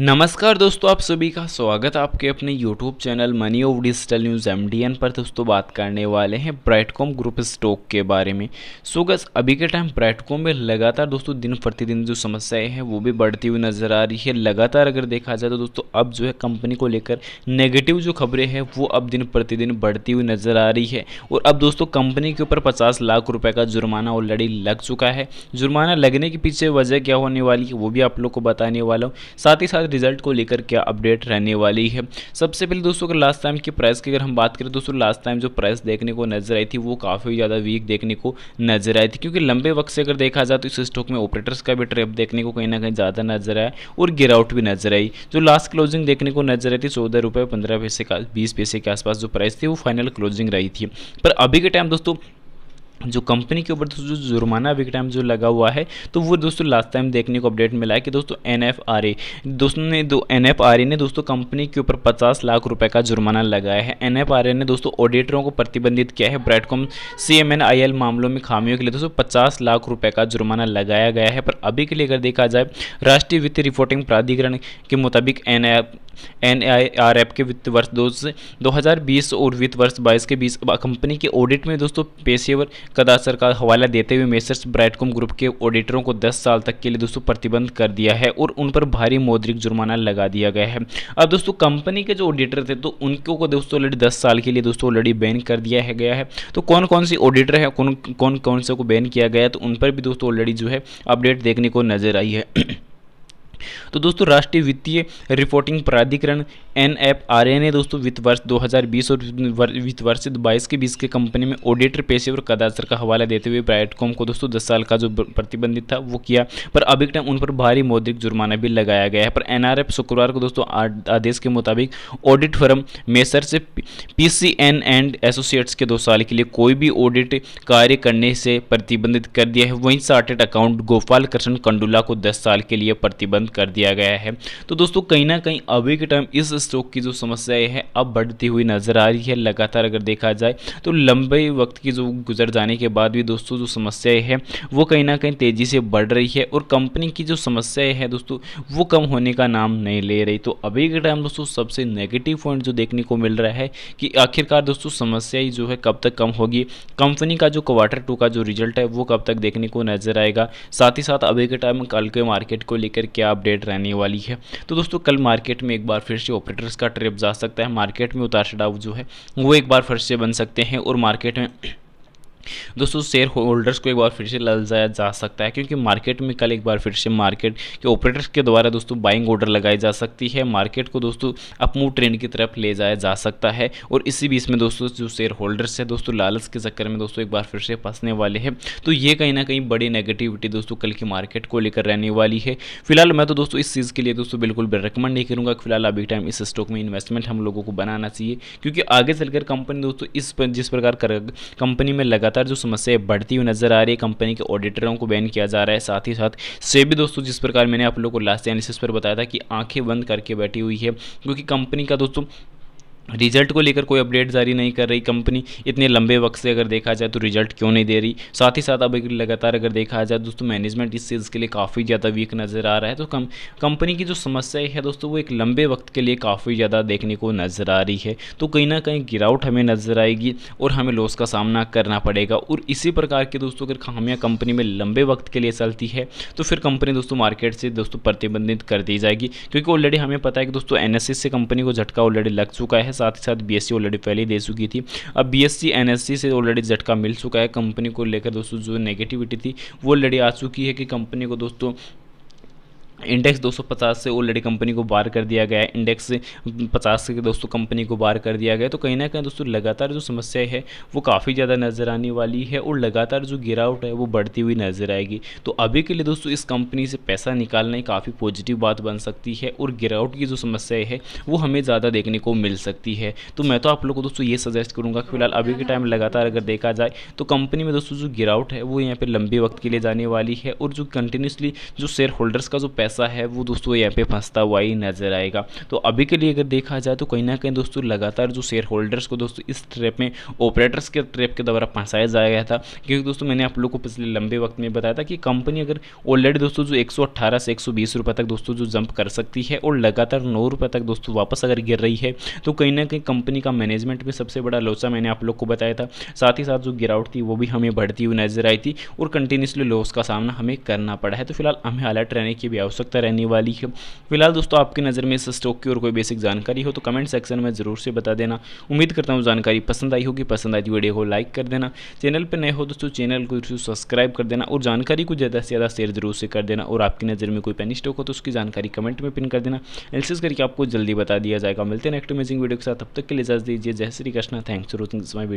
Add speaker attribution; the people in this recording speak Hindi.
Speaker 1: नमस्कार दोस्तों आप सभी का स्वागत है आपके अपने YouTube channel money of digital news M पर दोस्तों बात करने वाले हैं ब्राइटकॉम ग्रुप स्टॉक के बारे में सो गस अभी के टाइम ब्राइटकॉम में लगातार दोस्तों दिन प्रतिदिन जो समस्याएं हैं वो भी बढ़ती हुई नज़र आ रही है लगातार अगर देखा जाए तो दोस्तों अब जो है कंपनी को लेकर नेगेटिव जो खबरें हैं वो अब दिन प्रतिदिन बढ़ती हुई नज़र आ रही है और अब दोस्तों कंपनी के ऊपर पचास लाख रुपये का जुर्माना ऑलरेडी लग चुका है जुर्माना लगने के पीछे वजह क्या होने वाली है वो भी आप लोग को बताने वाला हूँ साथ ही साथ साथ रिजल्ट को लेकर क्या अपडेट रहने वाली है सबसे पहले दोस्तों अगर लास्ट टाइम की प्राइस की अगर हम बात करें दोस्तों लास्ट टाइम जो प्राइस देखने को नजर आई थी वो काफ़ी ज़्यादा वीक देखने को नजर आई थी क्योंकि लंबे वक्त से अगर देखा जाए तो इस स्टॉक में ऑपरेटर्स का भी ट्रेप देखने को कहीं ना कहीं ज़्यादा नजर आया और गिरावट भी नजर आई जो लास्ट क्लोजिंग देखने को नजर आई थी चौदह रुपये पंद्रह पैसे का बीस पैसे के आसपास जो प्राइस थी वो फाइनल क्लोजिंग रही थी पर अभी के टाइम दोस्तों जो कंपनी के ऊपर दोस्तों जुर्माना बिग टाइम जो लगा हुआ है तो वो दोस्तों लास्ट टाइम देखने को अपडेट मिला है कि दोस्तों एन एफ आर ए दोस्तों ने दो एन एफ आर ए ने दोस्तों कंपनी के ऊपर पचास लाख रुपए का जुर्माना लगाया है एन एफ आर ए ने दोस्तों ऑडिटरों को प्रतिबंधित किया है Broadcom C M N I L मामलों में खामियों के लिए दोस्तों पचास लाख रुपये का जुर्माना लगाया गया है पर अभी के लिए अगर देखा जाए राष्ट्रीय वित्तीय रिपोर्टिंग प्राधिकरण के मुताबिक एन एन आर एफ के वित्त वर्ष दो हज़ार बीस और वित्त वर्ष बाईस के बीच कंपनी के ऑडिट में दोस्तों पेशेवर कदासर का हवाला देते हुए मेसर्स ब्राइटकॉम ग्रुप के ऑडिटरों को दस साल तक के लिए दोस्तों प्रतिबंध कर दिया है और उन पर भारी मौद्रिक जुर्माना लगा दिया गया है अब दोस्तों कंपनी के जो ऑडिटर थे तो उनको को दोस्तों ऑलरेडी दस साल के लिए दोस्तों ऑलरेडी बैन कर दिया है गया है तो कौन कौन से ऑडिटर है कौन कौन कौन से को बैन किया गया तो उन पर भी दोस्तों ऑलरेडी जो है अपडेट देखने को नजर आई है तो दोस्तों राष्ट्रीय वित्तीय रिपोर्टिंग प्राधिकरण एन एफ आर ए ने दोस्तों वित्त वर्ष 2020 और वित्त वर्ष बाईस के बीच के कंपनी में ऑडिटर पेशे और कदाचर का हवाला देते हुए ब्राइटकॉम को दोस्तों दस साल का जो प्रतिबंधित था वो किया पर अभी टाइम उन पर भारी मौद्रिक जुर्माना भी लगाया गया है पर एनआरएफ शुक्रवार को दोस्तों आदेश के मुताबिक ऑडिट फर्म मेसर से पीसीएन एंड एसोसिएट्स के दो साल के लिए कोई भी ऑडिट कार्य करने से प्रतिबंधित कर दिया है वहीं चार्टेड अकाउंट गोपाल कृष्ण कंडुला को दस साल के लिए प्रतिबंध कर दिया दिया गया है तो दोस्तों कहीं ना कहीं अभी के टाइम इस स्टॉक की जो समस्या है अब बढ़ती हुई नज़र आ रही है लगातार अगर देखा जाए तो लंबे वक्त की जो गुजर जाने के बाद भी दोस्तों जो समस्याएं हैं वो कहीं ना कहीं तेज़ी से बढ़ रही है और कंपनी की जो समस्याएं हैं दोस्तों वो कम होने का नाम नहीं ले रही तो अभी के टाइम दोस्तों सबसे नेगेटिव पॉइंट जो देखने को मिल रहा है कि आखिरकार दोस्तों समस्याएं जो है कब तक कम होगी कंपनी का जो क्वार्टर टू का जो रिजल्ट है वो कब तक देखने को नजर आएगा साथ ही साथ अभी के टाइम कल के मार्केट को लेकर क्या अपडेट रहने वाली है तो दोस्तों कल मार्केट में एक बार फिर से ऑपरेटर्स का ट्रिप जा सकता है मार्केट में उतार चढ़ाव जो है वो एक बार फिर से बन सकते हैं और मार्केट में दोस्तों शेयर होल्डर्स को एक बार फिर से ललचाया जा सकता है क्योंकि मार्केट में कल एक बार फिर से मार्केट के ऑपरेटर्स के द्वारा दोस्तों बाइंग ऑर्डर लगाई जा सकती है मार्केट को दोस्तों अपमूव ट्रेंड की तरफ ले जाया जा सकता है और इसी बीच में दोस्तों जो शेयर होल्डर्स है दोस्तों लालच के चक्कर में दोस्तों एक बार फिर से फंसने वाले हैं तो ये कहीं ना कहीं बड़ी नेगेटिविटी दोस्तों कल की मार्केट को लेकर रहने वाली है फिलहाल मैं तो दोस्तों इस चीज़ के लिए दोस्तों बिल्कुल भी रिकमेंड नहीं करूँगा फिलहाल अभी टाइम इस स्टॉक में इन्वेस्टमेंट हम लोगों को बनाना चाहिए क्योंकि आगे चलकर कंपनी दोस्तों इस जिस प्रकार कंपनी में लगा लगातार जो समस्याएं बढ़ती हुई नजर आ रही है कंपनी के ऑडिटरों को बैन किया जा रहा है साथ ही साथ से भी दोस्तों जिस प्रकार मैंने आप लोगों को लास्ट एनालिसिस पर बताया था कि आंखें बंद करके बैठी हुई है क्योंकि कंपनी का दोस्तों रिजल्ट को लेकर कोई अपडेट जारी नहीं कर रही कंपनी इतने लंबे वक्त से अगर देखा जाए तो रिजल्ट क्यों नहीं दे रही साथ ही साथ अब लगातार अगर देखा जाए दोस्तों मैनेजमेंट इस चीज़ के लिए काफ़ी ज़्यादा वीक नज़र आ रहा है तो कम कंपनी की जो समस्या है दोस्तों वो एक लंबे वक्त के लिए काफ़ी ज़्यादा देखने को नज़र आ रही है तो कहीं ना कहीं गिरावट हमें नज़र आएगी और हमें लॉस का सामना करना पड़ेगा और इसी प्रकार के दोस्तों अगर खामियाँ कंपनी में लंबे वक्त के लिए चलती है तो फिर कंपनी दोस्तों मार्केट से दोस्तों प्रतिबंधित कर दी जाएगी क्योंकि ऑलरेडी हमें पता है कि दोस्तों एन से कंपनी को झटका ऑलरेडी लग चुका है है साथ ही साथ बीएससी ऑलरेडी पहले दे चुकी थी अब बीएससी एनएससी से ऑलरेडी झटका मिल चुका है कंपनी को लेकर दोस्तों जो नेगेटिविटी थी वो ऑलरेडी आ चुकी है कि कंपनी को दोस्तों इंडेक्स 250 से ऑलरेडी कंपनी को बार कर दिया गया है इंडेक्स 50 से दोस्तों कंपनी को बार कर दिया गया तो कहीं ना कहीं दोस्तों लगातार जो समस्या है वो काफ़ी ज़्यादा नज़र आने वाली है और लगातार जो गिरावट है वो बढ़ती हुई नज़र आएगी तो अभी के लिए दोस्तों इस कंपनी से पैसा निकालना ही काफ़ी पॉजिटिव बात बन सकती है और गिरावट की जो समस्या है वो हमें ज़्यादा देखने को मिल सकती है तो मैं तो आप लोग को दोस्तों ये सजेस्ट करूँगा कि फिलहाल अभी के टाइम लगातार अगर देखा जाए तो कंपनी में दोस्तों जो गिरावट है वो यहाँ पर लंबे वक्त के लिए जाने वाली है और जो कंटिन्यूसली जो शेयर होल्डर्स का जो पैसा पैसा है वो दोस्तों यहाँ पे फंसता हुआ ही नज़र आएगा तो अभी के लिए अगर देखा जाए तो कहीं ना कहीं दोस्तों लगातार जो शेयर होल्डर्स को दोस्तों इस ट्रैप में ऑपरेटर्स के ट्रैप के द्वारा फंसाया जा गया था क्योंकि दोस्तों मैंने आप लोग को पिछले लंबे वक्त में बताया था कि कंपनी अगर ऑलरेडी दोस्तों जो एक से एक रुपए तक दोस्तों जो जंप कर सकती है और लगातार नौ रुपये तक दोस्तों वापस अगर गिर रही है तो कहीं ना कहीं कंपनी का मैनेजमेंट भी सबसे बड़ा लोचा मैंने आप लोग को बताया था साथ ही साथ जो गिरावट थी वो भी हमें बढ़ती हुई नजर आई थी और कंटिन्यूसली लॉस का सामना हमें करना पड़ा है तो फिलहाल हमें अलर्ट रहने की भी आवश्यकता सकता रहने वाली है फिलहाल दोस्तों आपकी नज़र में इस स्टॉक की और कोई बेसिक जानकारी हो तो कमेंट सेक्शन में ज़रूर से बता देना उम्मीद करता हूँ जानकारी पसंद आई होगी पसंद आई वीडियो को लाइक कर देना चैनल पर नए हो दोस्तों चैनल को सब्सक्राइब कर देना और जानकारी को ज़्यादा से ज़्यादा शेयर जरूर से कर देना और आपकी नज़र में कोई पेनी स्टॉक हो तो उसकी जानकारी कमेंट में पिन कर देना एनालिसिस करके आपको जल्दी बता दिया जाएगा मिलते हैं नेक्स्ट अमेजिंग वीडियो के साथ तब तक के लिए इजाज़ दीजिए जय Shri Krishna thanks for watching this my